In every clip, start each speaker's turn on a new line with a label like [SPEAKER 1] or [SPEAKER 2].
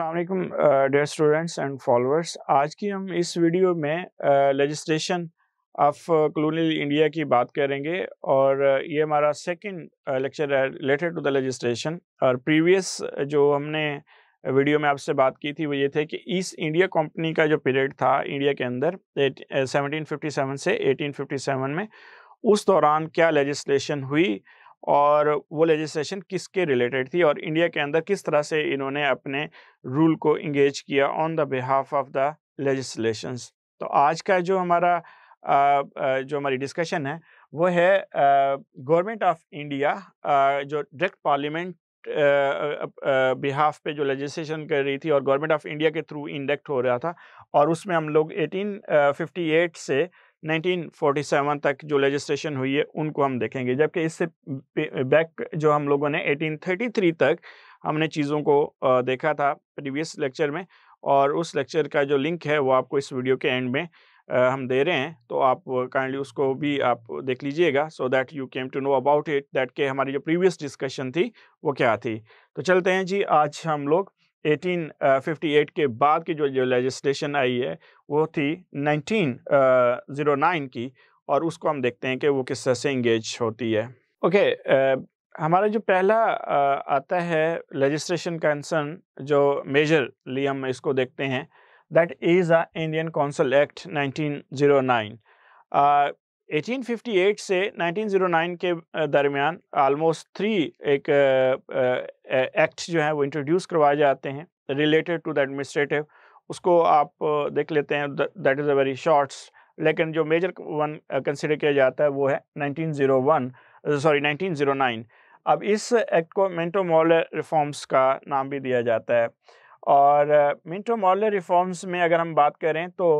[SPEAKER 1] असल dear students and followers आज की हम इस वीडियो में लजिस्ट्रेशन ऑफ कलोनियल इंडिया की बात करेंगे और uh, ये हमारा सेकंड लेक्चर uh, है रिलेटेड टू द लेजिस्ट्रेशन और प्रीवियस uh, जो हमने वीडियो में आपसे बात की थी वो ये थे कि ईस्ट इंडिया कंपनी का जो पीरियड था इंडिया के अंदर सेवनटीन से एटीन में उस दौरान क्या लजिस्ट्रेशन हुई और वो लेजिस्लेशन किसके रिलेटेड थी और इंडिया के अंदर किस तरह से इन्होंने अपने रूल को इंगेज किया on the behalf of the legislations तो आज का जो हमारा जो हमारी डिस्कशन है वो है गवर्नमेंट ऑफ इंडिया जो डायरेक्ट पार्लियामेंट बिहाफ पे जो लेजिस्लेशन कर रही थी और गवर्नमेंट ऑफ इंडिया के थ्रू इंडेक्ट हो रहा था और उसमें हम लोग 1858 से 1947 तक जो लेजिस्ट्रेशन हुई है उनको हम देखेंगे जबकि इससे बैक जो हम लोगों ने 1833 तक हमने चीज़ों को देखा था प्रीवियस लेक्चर में और उस लेक्चर का जो लिंक है वो आपको इस वीडियो के एंड में हम दे रहे हैं तो आप काइंडली उसको भी आप देख लीजिएगा so that you came to know about it that के हमारी जो प्रीवियस डिस्कशन थी वो क्या थी तो चलते हैं जी आज हम लोग 1858 के बाद की जो जो लेजिस्लेशन आई है वो थी 1909 की और उसको हम देखते हैं कि वो किस तरह से इंगेज होती है ओके हमारा जो पहला आता है लेजिस्लेशन कंसर्न जो मेजर ली हम इसको देखते हैं that is a Indian council act 1909 ah, 1858 से 1909 के दरमियान आलमोस्ट थ्री एक एक्ट जो है वो इंट्रोड्यूस करवाए जाते हैं रिलेटेड टू द एडमिनिस्ट्रेटिव उसको आप देख लेते हैं that is a very shorts लेकिन जो मेजर वन कंसिडर किया जाता है वो है 1901 सॉरी 1909 अब इस एक्ट को मिंटो मॉलर रिफॉर्म्स का नाम भी दिया जाता है और मिंटो मॉलर रिफॉर्म्स में अगर हम बात करें तो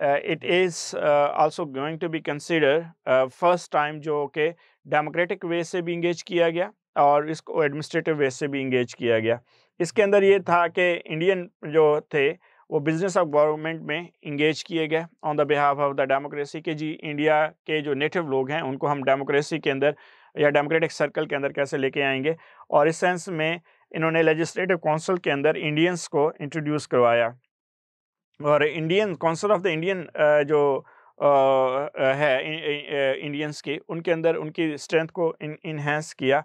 [SPEAKER 1] Uh, it is uh, also going to be considered uh, first time जो कि डेमोक्रेटिक वे से भी इंगेज किया गया और इसको एडमिनिस्ट्रेटिव वे से भी इंगेज किया गया इसके अंदर ये था कि इंडियन जो थे वो बिजनेस ऑफ गवर्नमेंट में इंगेज किए गए on the behalf of the democracy के जी इंडिया के जो नेटिव लोग हैं उनको हम डेमोक्रेसी के अंदर या डेमोक्रेटिक सर्कल के अंदर कैसे लेके आएंगे और इस सेंस में इन्होंने लेजिस्लेटिव काउंसिल के अंदर इंडियंस को इंट्रोड्यूस करवाया और Indian council of the Indian जो है इंडियंस की उनके अंदर उनकी स्ट्रेंथ को इन्हेंस किया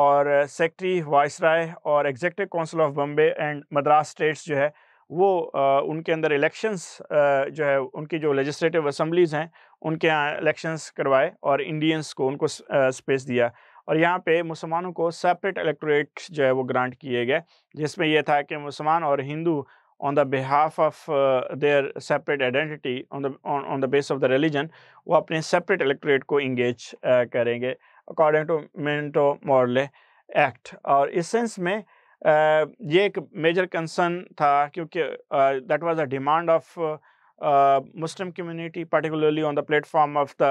[SPEAKER 1] और सेक्रेटरी वाइस राय और executive council of Bombay and Madras states जो है वो उनके अंदर इलेक्शंस जो है उनकी जो लेजिस्लेटिव असम्बलीज़ हैं उनके यहाँ इलेक्शंस करवाए और इंडियंस को उनको स्पेस दिया और यहाँ पे मुसलमानों को सेपरेट इलेक्टोरेट जो है वो ग्रांट किए गए जिसमें यह था कि मुसलमान और Hindu on the behalf of their separate identity on the base of the religion वो अपने सेपरेट electorate को इंगेज uh, करेंगे according to Minto Morley act और इस सेंस में uh, ये एक मेजर कंसर्न था क्योंकि that was the demand of Muslim community particularly on the platform of the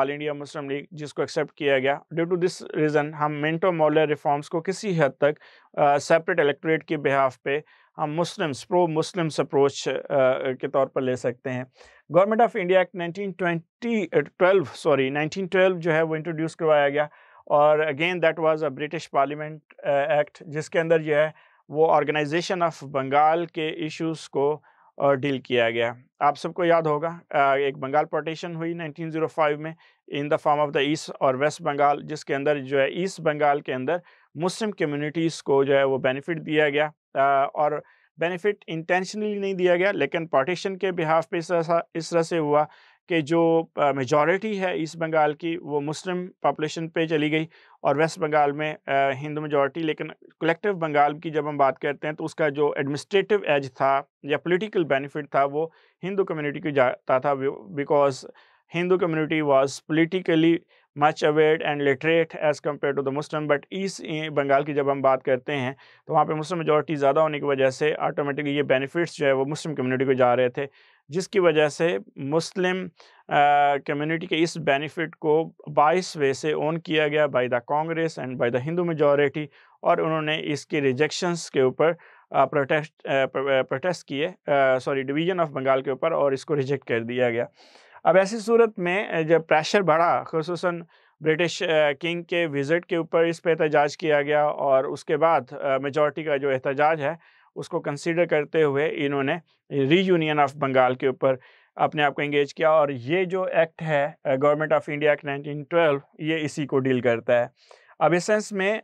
[SPEAKER 1] All India Muslim League जिसको एक्सेप्ट किया गया ड्यू टू दिस रीज़न हम मिनटो मॉरले रिफॉर्म्स को किसी हद तक सेपरेट uh, इलेक्ट्रेट के बिहाफ पे uh, हम मुस्लिम्स प्रो मुस्लिम्स अप्रोच के तौर पर ले सकते हैं government of India act nineteen twenty twelve sorry nineteen twelve जो है वो इंट्रोड्यूस करवाया गया और again that was a British parliament act जिसके अंदर जो है वो ऑर्गेनाइजेशन ऑफ बंगाल के इश्यूज को डील किया गया आप सबको याद होगा एक बंगाल पार्टीशन हुई 1905 में in the form of the east और वेस्ट बंगाल जिसके अंदर जो है ईस्ट बंगाल के अंदर मुस्लिम कम्युनिटीज़ को जो है वो बेनिफिट दिया गया और बेनिफिट इंटेंशनली नहीं दिया गया लेकिन पार्टीशन के बिहाफ पे इस तरह इस तरह से हुआ कि जो मेजॉरिटी है ईस्ट बंगाल की वो मुस्लिम पॉपुलेशन पे चली गई और वेस्ट बंगाल में हिंदू मेजॉरिटी लेकिन कलेक्टिव बंगाल की जब हम बात करते हैं तो उसका जो एडमिनिस्ट्रेटिव एज था या पॉलिटिकल बेनिफिट था वो हिंदू कम्युनिटी को जाता था because Hindu community was politically much aware and literate as compare to the Muslim but east Bengal की जब हम बात करते हैं तो वहाँ पर मुस्लिम मेजोरिटी ज़्यादा होने की वजह से ऑटोमेटिकली ये बेनिफिट्स जो है वो मुस्लिम कम्युनिटी को जा रहे थे जिसकी वजह से मुस्लिम कम्युनिटी के इस बेनिफिट को बाईस वे से ओन किया गया by the Congress and by the Hindu majority और उन्होंने इसके रिजेक्शंस के ऊपर प्रोटेस्ट प्रोटेस्ट किए सॉरी डिवीजन ऑफ बंगाल के ऊपर और इसको रिजेक्ट कर दिया गया अब ऐसी सूरत में जब प्रेशर बढ़ा खसूस ब्रिटिश किंग के विज़िट के ऊपर इस पर एहतजाज किया गया और उसके बाद मेजॉरिटी का जो एहतजाज है उसको कंसिडर करते हुए इन्होंने री यूनियन ऑफ बंगाल के ऊपर अपने आप को इंगेज किया और ये जो एक्ट है government of India act nineteen ये इसी को डील करता है अब इस सेंस में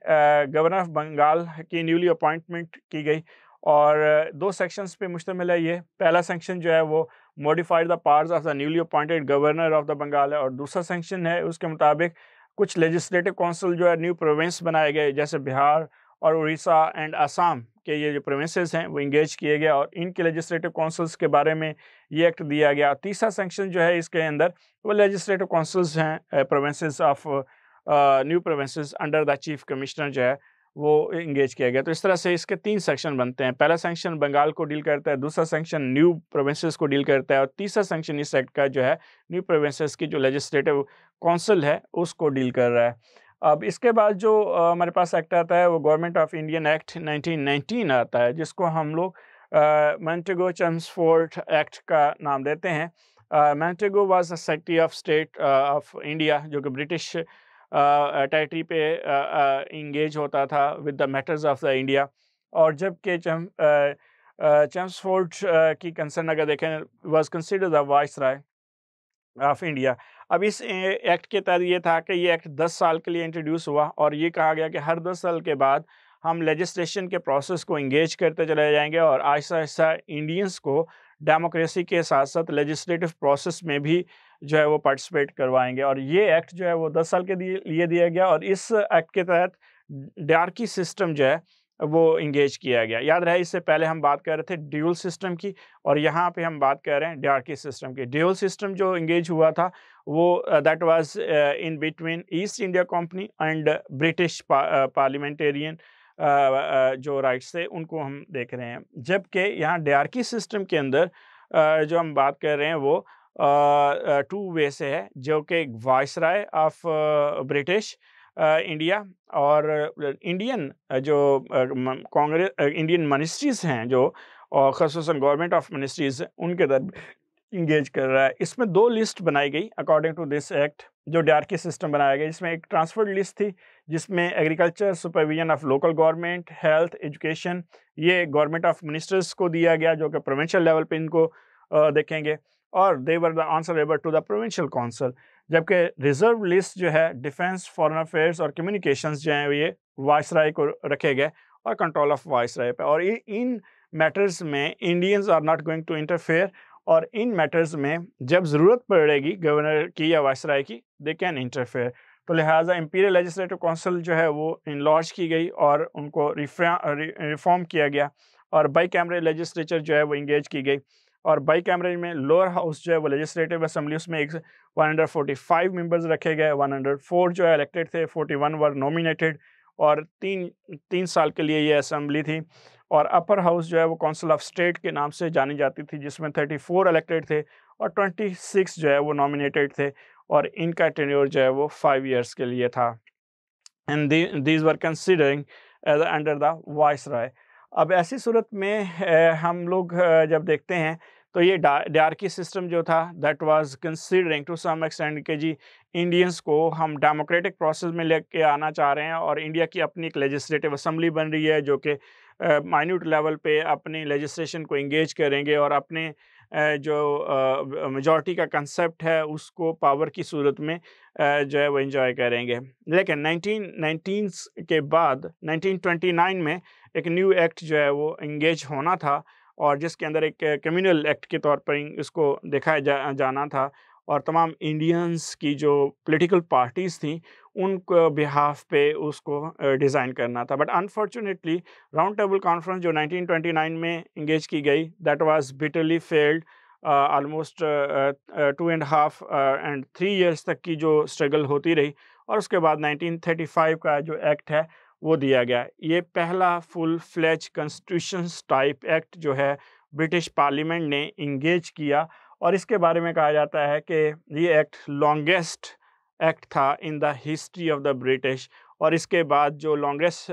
[SPEAKER 1] गवर्नर ऑफ बंगाल की न्यूली अपॉइंटमेंट की गई और दो सेक्शंस पे मुश्तमिल है ये पहला सेक्शन जो है वो modified the parts of the newly appointed governor of the Bengal है और दूसरा सेंक्शन है उसके मुताबिक कुछ लेजिस्लेटिव काउंसिल जो है न्यू प्रोविंस बनाए गए जैसे बिहार और उड़ीसा एंड आसाम के ये जो प्रोविंसेस हैं वो इंगेज किए गए और इनके लेजिस्लेटिव काउंसिल्स के बारे में ये एक्ट दिया गया तीसरा सेंक्शन जो है इसके अंदर वो लेजिस्लेटिव काउंसिल्स हैं provinces of new provinces under the chief commissioner जो है वो इंगेज किया गया तो इस तरह से इसके तीन सेक्शन बनते हैं पहला सेंक्शन बंगाल को डील करता है दूसरा सेंक्शन न्यू प्रोविंसेस को डील करता है और तीसरा सेंक्शन इस एक्ट का जो है न्यू प्रोविंसेस की जो लेजिस्लेटिव काउंसिल है उसको डील कर रहा है अब इसके बाद जो हमारे पास एक्ट आता है वो government of Indian act nineteen आता है जिसको हम लोग मैंटेगो चम्सफोर्ट एक्ट का नाम देते हैं Montagu was a secretary of state of India जो कि ब्रिटिश टेरिटरी पे इंगेज होता था with the matters of the India और जबकि चम चम्सफोर्ड की कंसर्न अगर देखें was consider the viceroy of India अब इस एक्ट के तहत ये था कि ये एक्ट 10 साल के लिए इंट्रोड्यूस हुआ और ये कहा गया कि हर 10 साल के बाद हम लेजिस्लेशन के प्रोसेस को इंगेज करते चले जाएंगे और आहिस्ता आहिस्ता इंडियंस को डेमोक्रेसी के साथ साथ लेजिस्लेटिव प्रोसेस में भी जो है वो पार्टिसिपेट करवाएंगे और ये एक्ट जो है वो दस साल के लिए दिया गया और इस एक्ट के तहत डार्की सिस्टम जो है वो इंगेज किया गया याद रहे इससे पहले हम बात कर रहे थे ड्यूल सिस्टम की और यहाँ पे हम बात कर रहे हैं डार्की सिस्टम की ड्यूल सिस्टम जो इंगेज हुआ था वो that was in between East India Company and British parliamentarian जो राइट्स थे उनको हम देख रहे हैं जबकि यहाँ डार्की सिस्टम के अंदर uh, जो हम बात कर रहे हैं वो टू वे से है जो कि viceroy of British India और इंडियन जो कांग्रेस इंडियन मिनिस्ट्रीज़ हैं जो और खसूस गवर्नमेंट ऑफ मिनिस्ट्रीज़ उनके दर इंगेज कर रहा है इसमें दो लिस्ट बनाई गई अकॉर्डिंग टू दिस एक्ट जो डी सिस्टम बनाया गया जिसमें एक ट्रांसफर लिस्ट थी जिसमें agriculture supervision of local government health education ये गवर्नमेंट ऑफ मिनिस्टर्स को दिया गया जो कि प्रोवेंशल लेवल पर इनको देखेंगे और they were the answerable to the provincial council जबकि रिजर्व लिस्ट जो है डिफेंस फॉरेन अफेयर्स और कम्युनिकेशन जो हैं ये वायसराय को रखे गए और कंट्रोल ऑफ राय पर और इन मैटर्स में Indians are not going to interfere और इन मैटर्स में जब ज़रूरत पड़ेगी गवर्नर की या वायसराय की दे कैन इंटरफेयर तो लिहाजा इम्पीरियल लेजिस्लेटिव काउंसिल जो है वो लॉन्च की गई और उनको रिफॉर्म किया गया और बाई कैमरे लेजिस्लेचर जो है वो इंगेज की गई और बाई कैमरे में लोअर हाउस जो है वो लेजिस्लेटिव असम्बली उसमें एक 145 मेंबर्स रखे गए 104 जो है इलेक्टेड थे 41 वर नॉमिनेटेड और तीन तीन साल के लिए ये असम्बली थी और अपर हाउस जो है वो काउंसिल ऑफ स्टेट के नाम से जानी जाती थी जिसमें 34 इलेक्टेड थे और 26 जो है वो नॉमिनेटेड थे और इनका टेन्योर जो है वो फाइव ईयर्स के लिए था and these were considering as under the viceroy अब ऐसी सूरत में हम लोग जब देखते हैं तो ये डार्की सिस्टम जो था that was considering to some extend के जी इंडियंस को हम डेमोक्रेटिक प्रोसेस में लेके आना चाह रहे हैं और इंडिया की अपनी एक लेजिस्लेटिव असम्बली बन रही है जो कि माइन्यूट लेवल पे अपनी लेजिस्लेशन को इंगेज करेंगे और अपने जो मेजॉरिटी का कंसेप्ट है उसको पावर की सूरत में जो है वो इन्जॉय करेंगे लेकिन नाइनटीन नाइनटीन के बाद 1929 में एक न्यू एक्ट जो है वो इंगेज होना था और जिसके अंदर एक कम्यूनल एक्ट के तौर पर इसको देखा जा, जाना था और तमाम इंडियंस की जो पॉलिटिकल पार्टीज़ थी उनको बिहाफ पे उसको डिज़ाइन करना था but unfortunately round table conference जो 1929 में इंगेज की गई that was bitterly failed almost two and half and three years तक की जो स्ट्रगल होती रही और उसके बाद 1935 का जो एक्ट है वो दिया गया ये पहला full fledged constitution type act जो है ब्रिटिश पार्लियामेंट ने इंगेज किया और इसके बारे में कहा जाता है कि ये एक्ट लॉन्गेस्ट एक्ट था in the history of the British और इसके बाद जो लॉन्गेस्ट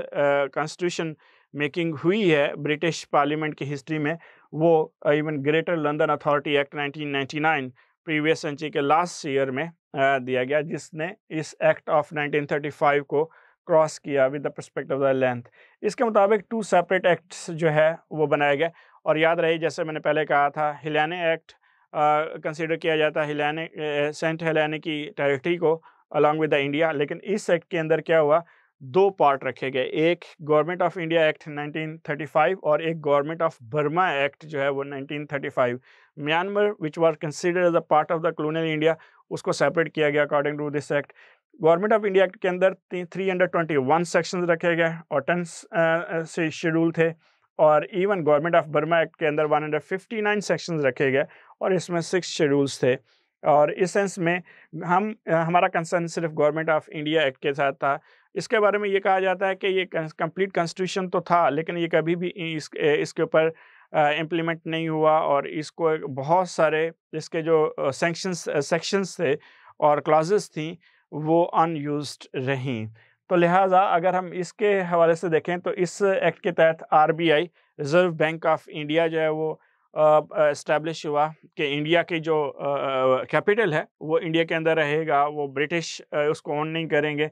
[SPEAKER 1] कॉन्स्टिट्यूशन मेकिंग हुई है ब्रिटिश पार्लियामेंट की हिस्ट्री में वो even greater London authority act 1999 previous century के लास्ट ईयर में uh, दिया गया जिसने इस एक्ट ऑफ 1935 को क्रॉस किया with the prospect of the length इसके मुताबिक टू सेपरेट एक्ट्स जो है वो बनाया गया और याद रही जैसे मैंने पहले कहा था हिलाने एक्ट कंसिडर किया जाता है हिलाने सेंट हिलाने की टेरिटरी को अलॉन्ग विद द इंडिया लेकिन इस एक्ट के अंदर क्या हुआ दो पार्ट रखे गए एक गवर्नमेंट ऑफ इंडिया एक्ट 1935 और एक गवर्नमेंट ऑफ बर्मा एक्ट जो है वो 1935 Myanmar which was consider as a part of the colonial India उसको सेपरेट किया गया according to this act government of India act के अंदर three hundred twenty one section रखे गए और टन से शेड्यूल थे और even government of Burma act के अंदर 159 सेक्शंस रखे गए और इसमें सिक्स शेड्यूल्स थे और इस सेंस में हम हमारा कंसर्न सिर्फ गवर्नमेंट ऑफ इंडिया एक्ट के साथ था इसके बारे में ये कहा जाता है कि ये कंप्लीट कॉन्स्टिट्यूशन तो था लेकिन ये कभी भी इस, इसके ऊपर इम्प्लीमेंट नहीं हुआ और इसको बहुत सारे इसके जो सेंक्शंस सेक्शंस थे और क्लाजेस थी वो अनयूज रहीं तो लिहाजा अगर हम इसके हवाले से देखें तो इस एक्ट के तहत RBI reserve bank of India जो है वो इस्टेब्लिश हुआ कि इंडिया की जो कैपिटल है वो इंडिया के अंदर रहेगा वो ब्रिटिश उसको ऑन नहीं करेंगे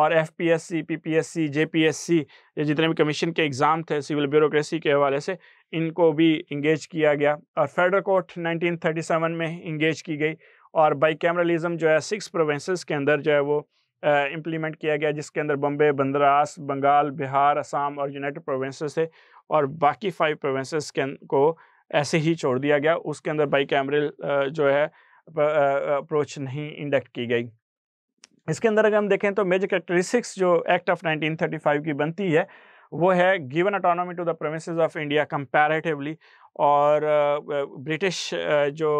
[SPEAKER 1] और F P S C P P S C J P S C ये जितने भी कमीशन के एग्ज़ाम थे सिविल ब्यूरोसी के हवाले से इनको भी इंगेज किया गया और फेडरल कोर्ट 1937 में इंगेज की गई और बाई कैमरलिज़म जो है सिक्स प्रोविंसेस के अंदर जो है वो इम्प्लीमेंट किया गया जिसके अंदर बम्बे बंदरास बंगाल बिहार असम और यूनाइटेड प्रोविंसेस थे और बाकी फाइव प्रोविंसेस के अं, को ऐसे ही छोड़ दिया गया उसके अंदर बाई कैमरल जो है अप्रोच नहीं इंडक्ट की गई इसके अंदर अगर हम देखें तो मेजर करेक्टरिस्टिक्स जो एक्ट ऑफ 1935 की बनती है वो है given autonomy to the provinces of India comparatively और ब्रिटिश जो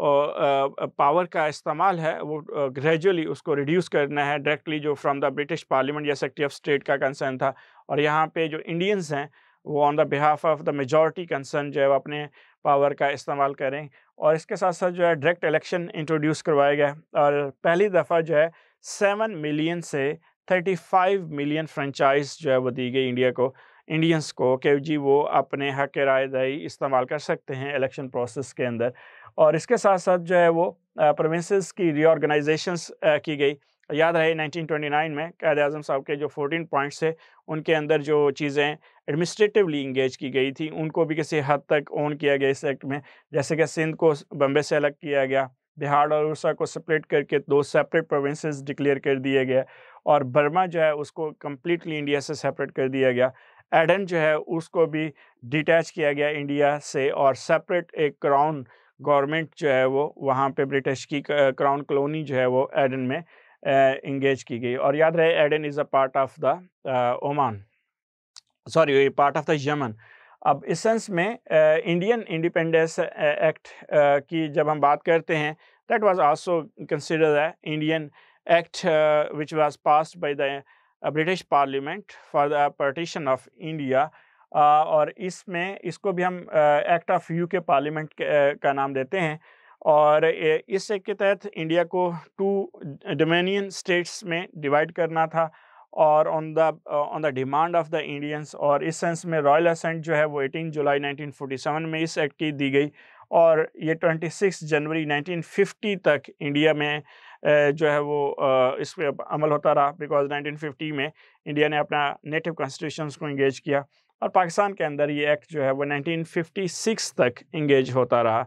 [SPEAKER 1] पावर का इस्तेमाल है वो ग्रेजुअली उसको रिड्यूस करना है डायरेक्टली जो फ्रॉम द ब्रिटिश पार्लियामेंट या सेक्रेटरी ऑफ स्टेट का कंसर्न था और यहाँ पे जो इंडियंस हैं वो on the behalf of the majority concern जो है वो अपने पावर का इस्तेमाल करें और इसके साथ साथ जो है डायरेक्ट इलेक्शन इंट्रोड्यूस करवाया गया और पहली दफ़ा जो है सेवन मिलियन से थर्टी फाइव मिलियन फ्रेंचाइज जो है वो दी गई इंडिया को इंडियंस को कि जी वो अपने हक रायदाई इस्तेमाल कर सकते हैं इलेक्शन प्रोसेस के अंदर और इसके साथ साथ जो है वो प्रोविंस की रीऑर्गेनाइजेशन की गई याद रहे 1929 में कैद अजम साहब के जो 14 पॉइंट्स थे उनके अंदर जो चीज़ें एडमिनिस्ट्रेटिवली इंगेज की गई थी उनको भी किसी हद तक ओन किया गया इस एक्ट में जैसे कि सिंध को बम्बे से अलग किया गया बिहार और उड़ीसा को सेपरेट करके दो सेपरेट प्रोविंसेस डिक्लेयर कर दिए गए और बर्मा जो है उसको कम्प्लीटली इंडिया से सेपरेट कर दिया गया एडन जो है उसको भी डिटैच किया गया इंडिया से और सेपरेट एक क्राउन गवर्नमेंट जो है वो वहाँ पे ब्रिटिश की क्राउन कलोनी जो है वो एडन में इंगेज की गई और याद रहे Aden is a part of the Oman sorry part of the Yemen अब इस सेंस में इंडियन इंडिपेंडेंस एक्ट की जब हम बात करते हैं that was also consider Indian act which was pass by the British parliament for the partition of India और इसमें इसको भी हम act of U K parliament का नाम देते हैं और इस एक्ट के तहत इंडिया को टू डोमिनियन स्टेट्स में डिवाइड करना था और on the on the demand of the Indians और इस सेंस में रॉयल असेंट जो है वो 18 जुलाई 1947 में इस एक्ट की दी गई और ये 26 जनवरी 1950 तक इंडिया में जो है वो इस पर अमल होता रहा बिकॉज 1950 में इंडिया ने अपना नेटिव कॉन्स्टिट्यूशन को इंगेज किया और पाकिस्तान के अंदर ये एक्ट जो है वो 1956 तक इंगेज होता रहा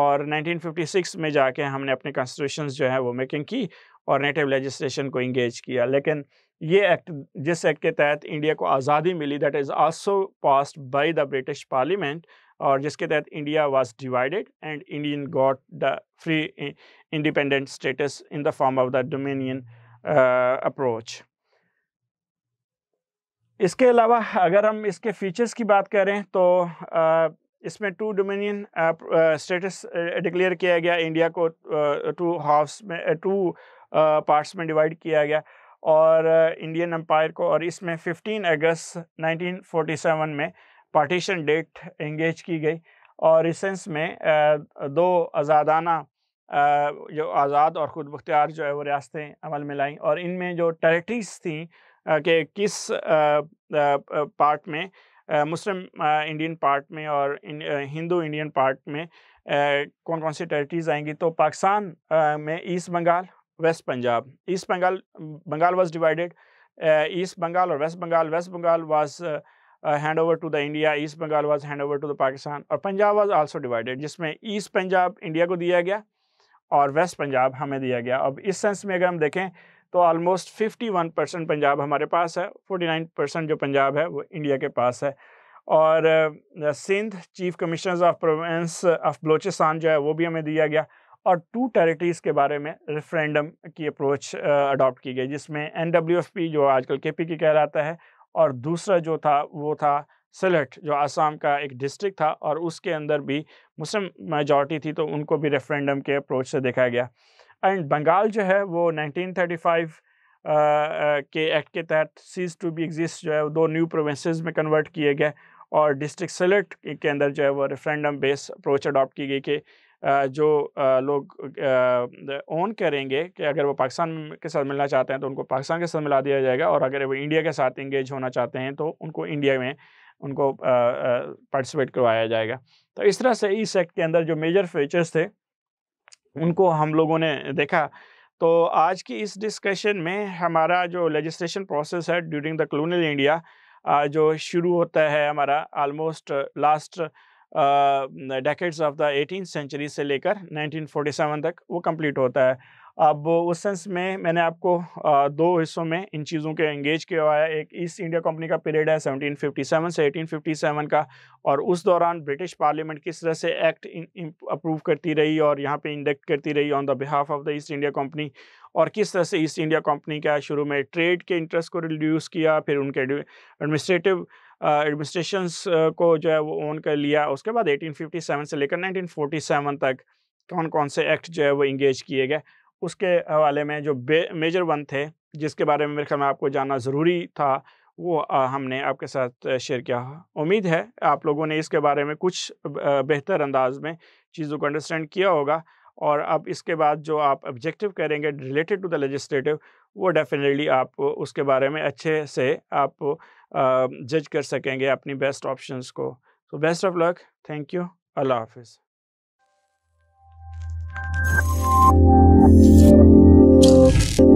[SPEAKER 1] और 1956 में जाके हमने अपने कॉन्स्टिट्यूशन जो है वो मेकिंग की और नेटिव लेजिस्लेशन को इंगेज किया लेकिन ये एक्ट जिस एक्ट के तहत इंडिया को आज़ादी मिली that is also passed by the British parliament और जिसके तहत India was divided and Indian got the free independent status in the form of the dominion approach इसके अलावा अगर हम इसके फीचर्स की बात करें तो uh, इसमें टू डोमिनियन स्टेटस डिक्लेयर किया गया इंडिया को टू eh, हाफ्स में टू eh, पार्ट्स में डिवाइड किया गया और इंडियन एम्पायर को और इसमें 15 अगस्त 1947 में पार्टीशन डेट इंगेज की गई और इस सेंस में दो आज़ादाना जो आज़ाद और ख़ुद मुख्तियार जो है वो रियासतें अमल में लाई और इनमें जो टेरिटरीज थी कि किस पार्ट में मुस्लिम इंडियन पार्ट में और हिंदू इंडियन पार्ट में कौन कौन सी टेरिटरीज आएंगी तो पाकिस्तान में east Bengal west Punjab east Bengal Bengal was divided east Bengal और west Bengal west Bengal was hand over to the India east Bengal was hand over to the Pakistan और पंजाब वाज आल्सो डिवाइडेड जिसमें ईस्ट पंजाब इंडिया को दिया गया और वेस्ट पंजाब हमें दिया गया अब इस सेंस में अगर हम देखें तो ऑलमोस्ट 51 परसेंट पंजाब हमारे पास है 49 परसेंट जो पंजाब है वो इंडिया के पास है और Sindh chief commissioners of province of Balochistan जो है वो भी हमें दिया गया और टू टेरिटरीज़ के बारे में रेफरेंडम की अप्रोच अडॉप्ट uh, की गई जिसमें एन जो आजकल के पी की कहलाता है और दूसरा जो था वो था सिलेट जो आसाम का एक डिस्ट्रिक्ट था और उसके अंदर भी मुस्लिम मेजॉरिटी थी तो उनको भी रेफरेंडम के अप्रोच से देखा गया एंड बंगाल जो है वो 1935 के एक्ट के तहत सीज टू बी एग्जिस्ट जो है दो न्यू प्रोविंसेस में कन्वर्ट किए गए और डिस्ट्रिक्ट सेलेक्ट के अंदर जो है वो रेफरेंडम बेस अप्रोच अडॉप्ट की गई कि जो लोग ऑन करेंगे कि अगर वो पाकिस्तान के साथ मिलना चाहते हैं तो उनको पाकिस्तान के साथ मिला दिया जाएगा और अगर वो इंडिया के साथ इंगेज होना चाहते हैं तो उनको इंडिया में उनको पार्टिसिपेट करवाया जाएगा तो इस तरह से इस एक्ट के अंदर जो मेजर फीचर्स थे उनको हम लोगों ने देखा तो आज की इस डिस्कशन में हमारा जो लेजिस्लेशन प्रोसेस है ड्यूरिंग द कलोनियल इंडिया जो शुरू होता है हमारा almost last decades of the eighteen century से लेकर 1947 तक वो कंप्लीट होता है अब उस सेंस में मैंने आपको दो हिस्सों में इन चीज़ों के एंगेज किया हुआ है एक ईस्ट इंडिया कंपनी का पीरियड है 1757 से 1857 का और उस दौरान ब्रिटिश पार्लियामेंट किस तरह से एक्ट अप्रूव करती रही और यहाँ पे इंडक्ट करती रही on the behalf of the East India Company और किस तरह से ईस्ट इंडिया कंपनी का शुरू में ट्रेड के इंटरेस्ट को रिड्यूस किया फिर उनके एडमिनिस्ट्रेटिव एडमिनिस्ट्रेशंस को जो है वो ओन कर लिया उसके बाद 1857 से लेकर 1947 तक कौन कौन से एक्ट जो है वो इंगेज किए गए उसके हवाले में जो मेजर वन थे जिसके बारे में मेरे ख्याल में आपको जानना ज़रूरी था वो हमने आपके साथ शेयर किया उम्मीद है आप लोगों ने इसके बारे में कुछ बेहतर अंदाज में चीज़ों को अंडरस्टैंड किया होगा और अब इसके बाद जो आप ऑब्जेक्टिव करेंगे रिलेटेड टू द लेजिस्लेटिव वो डेफिनेटली आप उसके बारे में अच्छे से आप जज कर सकेंगे अपनी बेस्ट ऑप्शंस को सो तो best of luck thank you अल्लाह हाफिज़ Thank you.